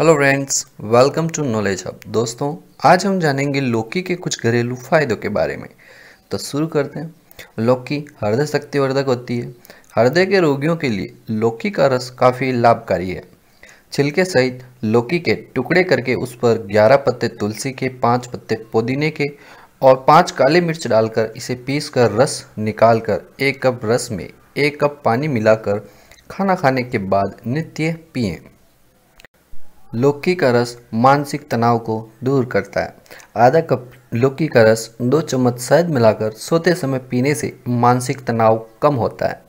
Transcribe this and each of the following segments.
Hello friends welcome to knowledge hub दोस्तों आज हम जानेंगे लौकी के कुछ घरेलू फायदों के बारे में तो शुरू करते हैं लौकी हृदय शक्तिवर्धक होती है हृदय के रोगियों के लिए लौकी का रस काफ़ी लाभकारी है छिलके सहित लौकी के टुकड़े करके उस पर 11 पत्ते तुलसी के 5 पत्ते पुदीने के और 5 काली मिर्च डालकर इसे पीस कर रस निकाल कर एक कप रस में एक कप पानी मिलाकर खाना खाने के बाद नित्य पिएँ लौकी का रस मानसिक तनाव को दूर करता है आधा कप लौकी का रस दो चम्मच शहद मिलाकर सोते समय पीने से मानसिक तनाव कम होता है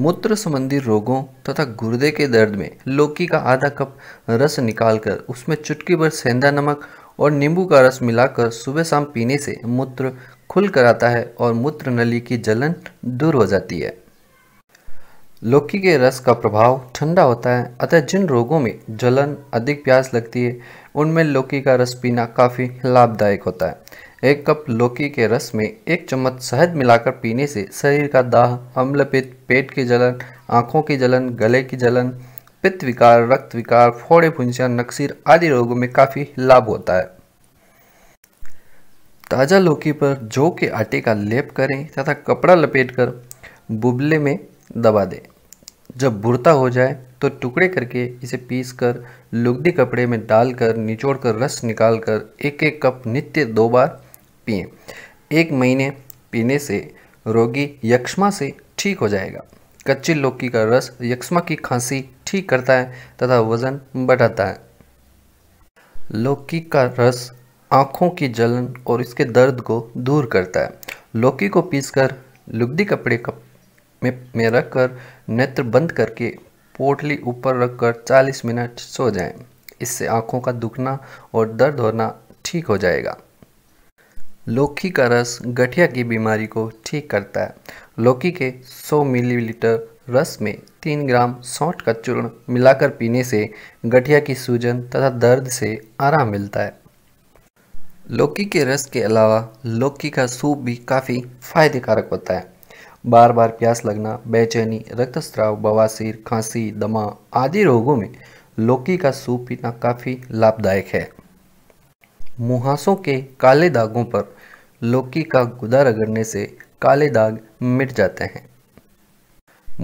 मूत्र संबंधी रोगों तथा गुर्दे के दर्द में लौकी का आधा कप रस निकालकर उसमें चुटकी भर सेंधा नमक और नींबू का रस मिलाकर सुबह शाम पीने से मूत्र खुल कर आता है और मूत्र नली की जलन दूर हो जाती है लौकी के रस का प्रभाव ठंडा होता है अतः जिन रोगों में जलन अधिक प्यास लगती है उनमें लौकी का रस पीना काफ़ी लाभदायक होता है एक कप लौकी के रस में एक चम्मच शहद मिलाकर पीने से शरीर का दाह अम्लपित पेट की जलन आँखों की जलन गले की जलन पित्त विकार रक्त विकार फोड़े फुंसियाँ नक्सीर आदि रोगों में काफ़ी लाभ होता है ताज़ा लौकी पर जौ के आटे का लेप करें तथा कपड़ा लपेट कर बुबले में दबा दें जब भुरता हो जाए तो टुकड़े करके इसे पीस कर लुगदी कपड़े में डालकर निचोड़ कर रस निकाल कर एक एक कप नित्य दो बार पिए एक महीने पीने से रोगी यक्षमा से ठीक हो जाएगा कच्ची लौकी का रस यक्षमा की खांसी ठीक करता है तथा वजन बढ़ाता है लौकी का रस आँखों की जलन और इसके दर्द को दूर करता है लौकी को पीसकर लुगदी कपड़े का में में रखकर नेत्र बंद करके पोटली ऊपर रखकर 40 मिनट सो जाएं। इससे आँखों का दुखना और दर्द होना ठीक हो जाएगा लौकी का रस गठिया की बीमारी को ठीक करता है लौकी के 100 मिलीलीटर रस में 3 ग्राम सौठ का चूर्ण मिलाकर पीने से गठिया की सूजन तथा दर्द से आराम मिलता है लौकी के रस के अलावा लौकी का सूप भी काफ़ी फायदेकारक होता है बार बार प्यास लगना बेचैनी रक्तस्राव बवासीर खांसी दमा आदि रोगों में लौकी का सूप पीना काफ़ी लाभदायक है मुहासों के काले दागों पर लौकी का गुदा रगड़ने से काले दाग मिट जाते हैं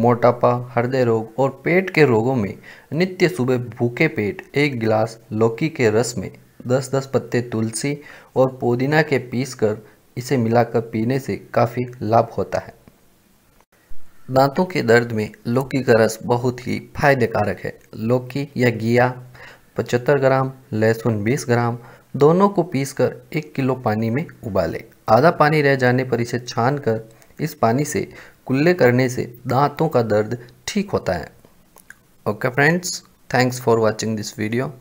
मोटापा हृदय रोग और पेट के रोगों में नित्य सुबह भूखे पेट एक गिलास लौकी के रस में 10-10 पत्ते तुलसी और पुदीना के पीस कर इसे मिलाकर पीने से काफ़ी लाभ होता है दांतों के दर्द में लौकी का रस बहुत ही फायदेकारक है लौकी या घिया पचहत्तर ग्राम लहसुन 20 ग्राम दोनों को पीसकर एक किलो पानी में उबालें आधा पानी रह जाने पर इसे छान कर इस पानी से कुल्ले करने से दांतों का दर्द ठीक होता है okay friends thanks for watching this video